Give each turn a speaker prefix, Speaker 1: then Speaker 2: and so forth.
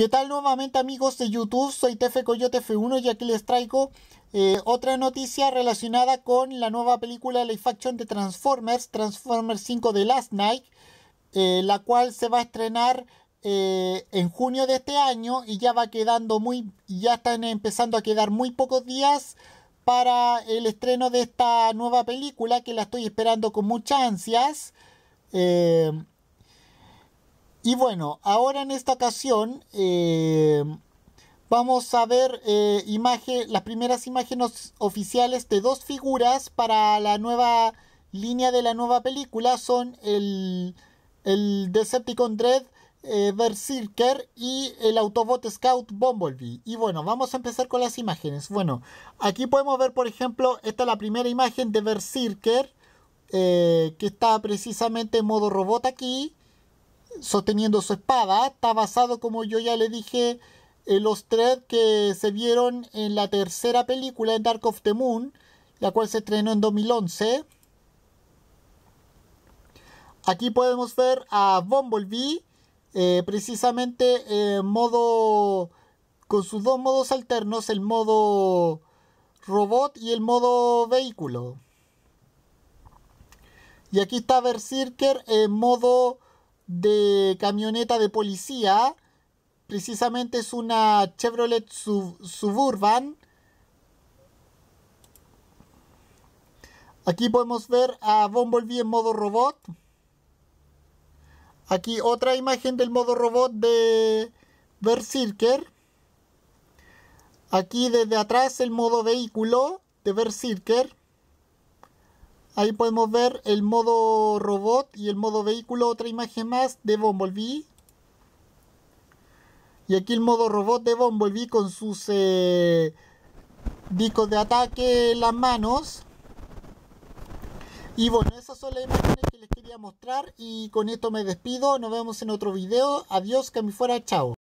Speaker 1: ¿Qué tal nuevamente amigos de YouTube? Soy TF Coyote F1 y aquí les traigo eh, otra noticia relacionada con la nueva película Life Action de Transformers, Transformers 5 de Last Night, eh, la cual se va a estrenar eh, en junio de este año y ya va quedando muy, ya están empezando a quedar muy pocos días para el estreno de esta nueva película que la estoy esperando con muchas ansias. Eh, y bueno, ahora en esta ocasión eh, vamos a ver eh, las primeras imágenes oficiales de dos figuras para la nueva línea de la nueva película. Son el, el Decepticon Dread eh, Berserker y el Autobot Scout Bumblebee. Y bueno, vamos a empezar con las imágenes. Bueno, aquí podemos ver, por ejemplo, esta es la primera imagen de Berserker, eh, que está precisamente en modo robot aquí sosteniendo su espada. Está basado, como yo ya le dije, en los tres que se vieron en la tercera película, en Dark of the Moon, la cual se estrenó en 2011. Aquí podemos ver a Bumblebee, eh, precisamente en eh, modo con sus dos modos alternos, el modo robot y el modo vehículo. Y aquí está Berserker en modo de camioneta de policía. Precisamente es una Chevrolet Suburban. Aquí podemos ver a Bumblebee en modo robot. Aquí otra imagen del modo robot de Berserker. Aquí desde atrás el modo vehículo de Berserker. Ahí podemos ver el modo robot y el modo vehículo, otra imagen más de Bumblebee. Y aquí el modo robot de Bumblebee con sus eh, discos de ataque en las manos. Y bueno, esas son las imágenes que les quería mostrar y con esto me despido. Nos vemos en otro video. Adiós, que me fuera, chao.